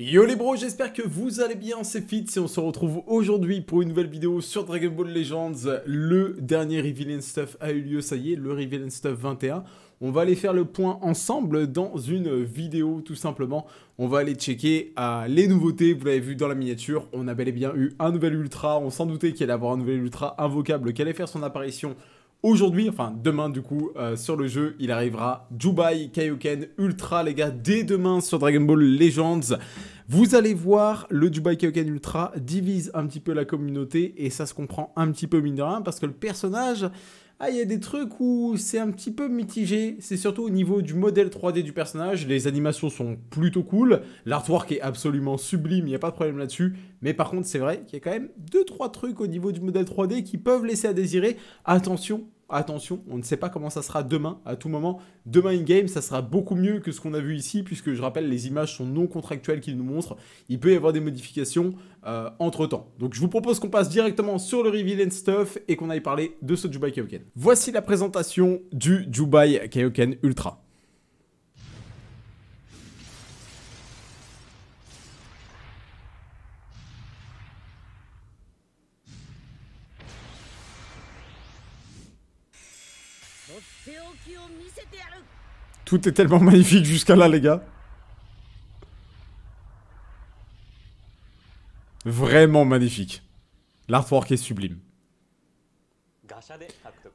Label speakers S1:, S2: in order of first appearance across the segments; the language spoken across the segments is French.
S1: Yo les bros, j'espère que vous allez bien, c'est fit, et on se retrouve aujourd'hui pour une nouvelle vidéo sur Dragon Ball Legends. Le dernier Reveal and Stuff a eu lieu, ça y est, le Reveal and Stuff 21. On va aller faire le point ensemble dans une vidéo tout simplement. On va aller checker ah, les nouveautés, vous l'avez vu dans la miniature, on a bel et bien eu un nouvel Ultra, on s'en doutait qu'il allait avoir un nouvel Ultra invocable qui allait faire son apparition Aujourd'hui, enfin demain du coup, euh, sur le jeu, il arrivera Jubai Kaioken Ultra, les gars, dès demain sur Dragon Ball Legends. Vous allez voir, le Dubai Kaioken Ultra divise un petit peu la communauté et ça se comprend un petit peu mine de rien parce que le personnage, ah, il y a des trucs où c'est un petit peu mitigé. C'est surtout au niveau du modèle 3D du personnage. Les animations sont plutôt cool. L'artwork est absolument sublime, il n'y a pas de problème là-dessus. Mais par contre, c'est vrai qu'il y a quand même 2-3 trucs au niveau du modèle 3D qui peuvent laisser à désirer. Attention, attention, on ne sait pas comment ça sera demain, à tout moment. Demain in-game, ça sera beaucoup mieux que ce qu'on a vu ici, puisque je rappelle, les images sont non contractuelles qu'il nous montre. Il peut y avoir des modifications euh, entre-temps. Donc je vous propose qu'on passe directement sur le reveal and stuff et qu'on aille parler de ce Dubai Kaioken. Voici la présentation du Dubai Kaioken Ultra. Tout est tellement magnifique jusqu'à là, les gars. Vraiment magnifique. L'artwork est sublime.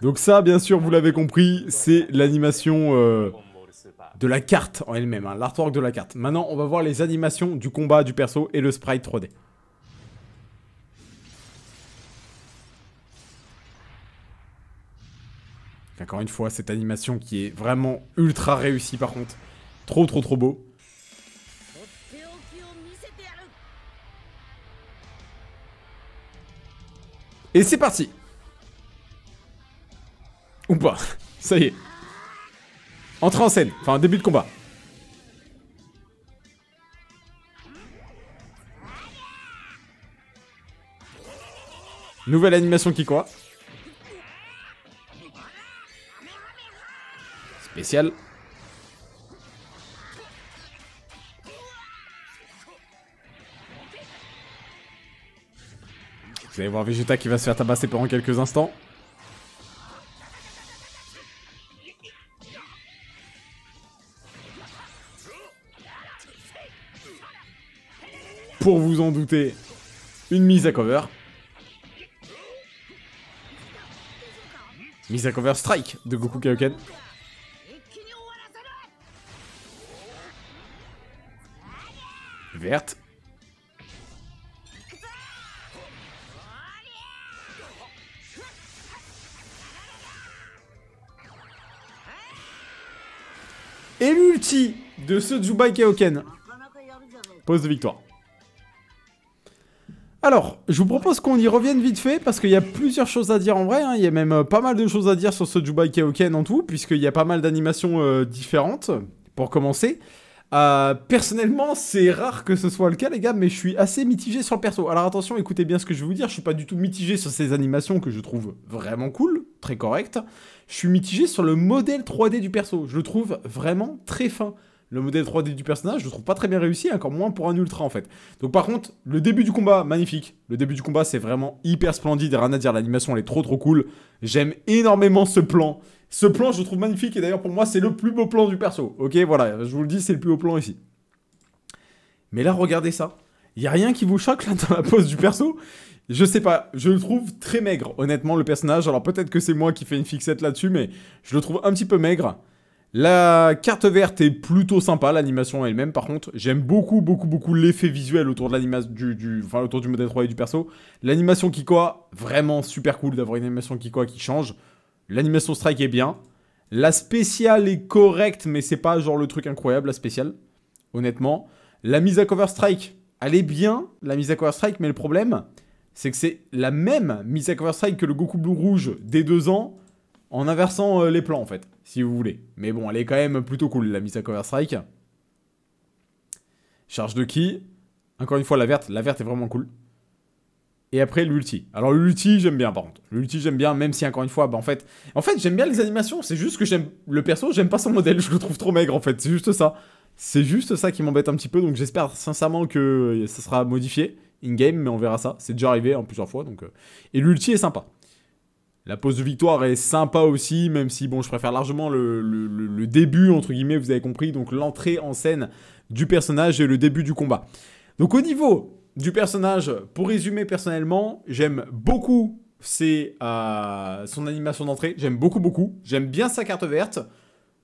S1: Donc ça, bien sûr, vous l'avez compris, c'est l'animation euh, de la carte en elle-même, hein, l'artwork de la carte. Maintenant, on va voir les animations du combat du perso et le sprite 3D. Encore une fois, cette animation qui est vraiment ultra réussie par contre. Trop trop trop beau. Et c'est parti Ou pas, ça y est. Entrée en scène, enfin début de combat. Nouvelle animation qui croit. Vous allez voir Vegeta qui va se faire tabasser pendant quelques instants. Pour vous en douter, une mise à cover. Mise à cover strike de Goku Kaioken. verte. Et l'ulti de ce Zubai Kaoken. Pause de victoire. Alors, je vous propose qu'on y revienne vite fait, parce qu'il y a plusieurs choses à dire en vrai, hein. il y a même euh, pas mal de choses à dire sur ce Jubai Kaoken en tout, puisqu'il y a pas mal d'animations euh, différentes, pour commencer. Euh, personnellement, c'est rare que ce soit le cas, les gars, mais je suis assez mitigé sur le perso. Alors attention, écoutez bien ce que je vais vous dire. Je suis pas du tout mitigé sur ces animations que je trouve vraiment cool, très correctes. Je suis mitigé sur le modèle 3D du perso. Je le trouve vraiment très fin. Le modèle 3D du personnage, je le trouve pas très bien réussi, encore moins pour un ultra en fait. Donc par contre, le début du combat, magnifique. Le début du combat, c'est vraiment hyper splendide, rien à dire, l'animation elle est trop trop cool. J'aime énormément ce plan. Ce plan, je trouve magnifique et d'ailleurs pour moi, c'est le plus beau plan du perso. Ok, voilà, je vous le dis, c'est le plus beau plan ici. Mais là, regardez ça. Il y a rien qui vous choque là dans la pose du perso Je sais pas, je le trouve très maigre, honnêtement, le personnage. Alors peut-être que c'est moi qui fais une fixette là-dessus, mais je le trouve un petit peu maigre. La carte verte est plutôt sympa, l'animation elle-même par contre. J'aime beaucoup, beaucoup, beaucoup l'effet visuel autour de l'animation du, du, autour du modèle 3 et du perso. L'animation qui quoi vraiment super cool d'avoir une animation qui quoi qui change. L'animation strike est bien. La spéciale est correcte, mais c'est pas genre le truc incroyable, la spéciale. Honnêtement. La mise à cover strike, elle est bien, la mise à cover strike, mais le problème, c'est que c'est la même mise à cover strike que le Goku Blue Rouge des deux ans, en inversant euh, les plans, en fait, si vous voulez. Mais bon, elle est quand même plutôt cool, la mise à cover strike. Charge de qui Encore une fois, la verte. La verte est vraiment cool et après l'ulti. Alors l'ulti, j'aime bien par contre. L'ulti, j'aime bien, même si encore une fois, bah, en fait, en fait, j'aime bien les animations, c'est juste que j'aime le perso, j'aime pas son modèle, je le trouve trop maigre en fait, c'est juste ça. C'est juste ça qui m'embête un petit peu, donc j'espère sincèrement que euh, ça sera modifié in-game, mais on verra ça. C'est déjà arrivé en hein, plusieurs fois, donc... Euh. Et l'ulti est sympa. La pose de victoire est sympa aussi, même si, bon, je préfère largement le, le, le début, entre guillemets, vous avez compris, donc l'entrée en scène du personnage et le début du combat. Donc au niveau du personnage, pour résumer personnellement, j'aime beaucoup ses, euh, son animation d'entrée. J'aime beaucoup, beaucoup. J'aime bien sa carte verte.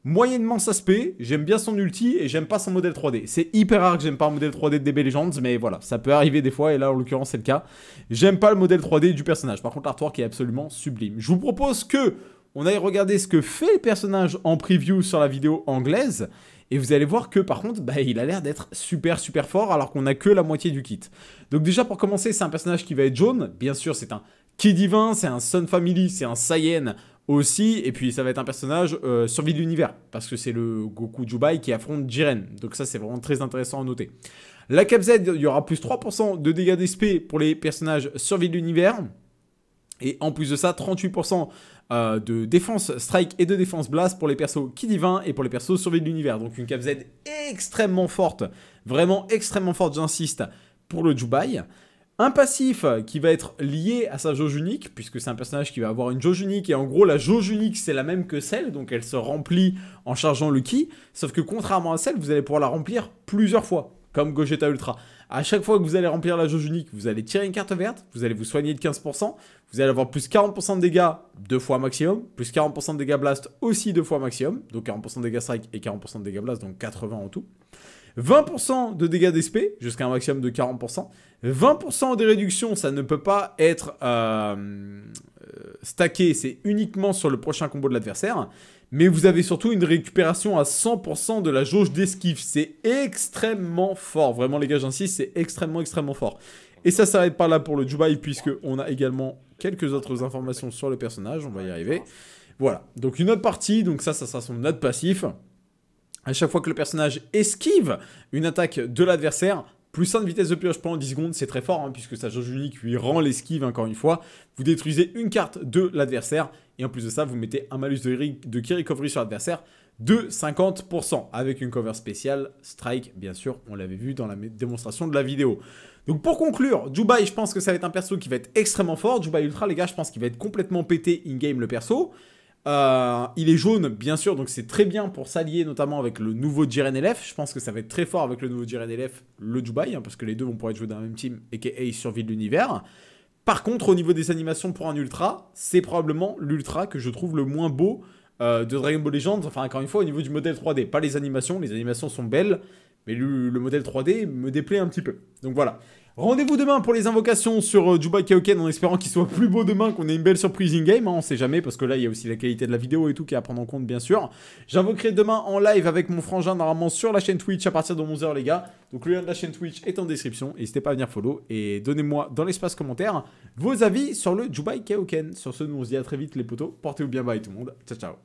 S1: Moyennement sa spé, j'aime bien son ulti et j'aime pas son modèle 3D. C'est hyper rare que j'aime pas un modèle 3D de DB Legends, mais voilà, ça peut arriver des fois, et là en l'occurrence c'est le cas. J'aime pas le modèle 3D du personnage, par contre l'artwork est absolument sublime. Je vous propose que on aille regarder ce que fait le personnage en preview sur la vidéo anglaise, et vous allez voir que par contre, bah, il a l'air d'être super super fort alors qu'on a que la moitié du kit. Donc déjà pour commencer, c'est un personnage qui va être jaune. Bien sûr, c'est un qui divin, c'est un Sun Family, c'est un Saiyan aussi. Et puis ça va être un personnage euh, survie de l'univers parce que c'est le Goku Jubai qui affronte Jiren. Donc ça c'est vraiment très intéressant à noter. La Cap Z, il y aura plus 3% de dégâts d'SP pour les personnages survie de l'univers. Et en plus de ça, 38% euh, de défense strike et de défense blast pour les persos qui divin et pour les persos survie de l'univers. Donc une cap Z extrêmement forte, vraiment extrêmement forte, j'insiste, pour le Jubai. Un passif qui va être lié à sa jauge unique, puisque c'est un personnage qui va avoir une jauge unique, et en gros la jauge unique c'est la même que celle, donc elle se remplit en chargeant le qui sauf que contrairement à celle, vous allez pouvoir la remplir plusieurs fois comme Gogeta Ultra. À chaque fois que vous allez remplir la jauge unique, vous allez tirer une carte verte, vous allez vous soigner de 15%, vous allez avoir plus 40% de dégâts deux fois maximum, plus 40% de dégâts blast aussi deux fois maximum, donc 40% de dégâts strike et 40% de dégâts blast, donc 80 en tout. 20% de dégâts d'SP, jusqu'à un maximum de 40%. 20% de réductions, ça ne peut pas être euh, euh, stacké, c'est uniquement sur le prochain combo de l'adversaire. Mais vous avez surtout une récupération à 100% de la jauge d'esquive. C'est extrêmement fort. Vraiment, les gars, j'insiste, c'est extrêmement, extrêmement fort. Et ça s'arrête par là pour le Jubai, puisqu'on a également quelques autres informations sur le personnage. On va y arriver. Voilà. Donc, une autre partie. Donc, ça, ça sera son autre passif à chaque fois que le personnage esquive une attaque de l'adversaire, plus 1 de vitesse de pioche pendant 10 secondes, c'est très fort, hein, puisque sa jauge unique lui rend l'esquive encore une fois. Vous détruisez une carte de l'adversaire, et en plus de ça, vous mettez un malus de, de key recovery sur l'adversaire de 50%, avec une cover spéciale, Strike, bien sûr, on l'avait vu dans la démonstration de la vidéo. Donc pour conclure, Dubai, je pense que ça va être un perso qui va être extrêmement fort. Dubai Ultra, les gars, je pense qu'il va être complètement pété in-game le perso. Euh, il est jaune, bien sûr, donc c'est très bien pour s'allier notamment avec le nouveau Jiren LF. Je pense que ça va être très fort avec le nouveau Jiren LF, le Dubai, hein, parce que les deux vont pouvoir être joués dans la même team, et qu'Ace survit de l'univers. Par contre, au niveau des animations pour un Ultra, c'est probablement l'Ultra que je trouve le moins beau euh, de Dragon Ball Legends. Enfin, encore une fois, au niveau du modèle 3D, pas les animations, les animations sont belles, mais le, le modèle 3D me déplaît un petit peu. Donc voilà. Rendez-vous demain pour les invocations sur euh, Dubai Kaoken en espérant qu'il soit plus beau demain, qu'on ait une belle surprise in-game. On hein, on sait jamais parce que là il y a aussi la qualité de la vidéo et tout qui est à prendre en compte bien sûr. J'invoquerai demain en live avec mon frangin normalement sur la chaîne Twitch à partir de 11h les gars. Donc le lien de la chaîne Twitch est en description. N'hésitez pas à venir follow et donnez-moi dans l'espace commentaire vos avis sur le Dubai Kaoken. Sur ce, nous on se dit à très vite les potos. Portez-vous bien, bye tout le monde. Ciao ciao.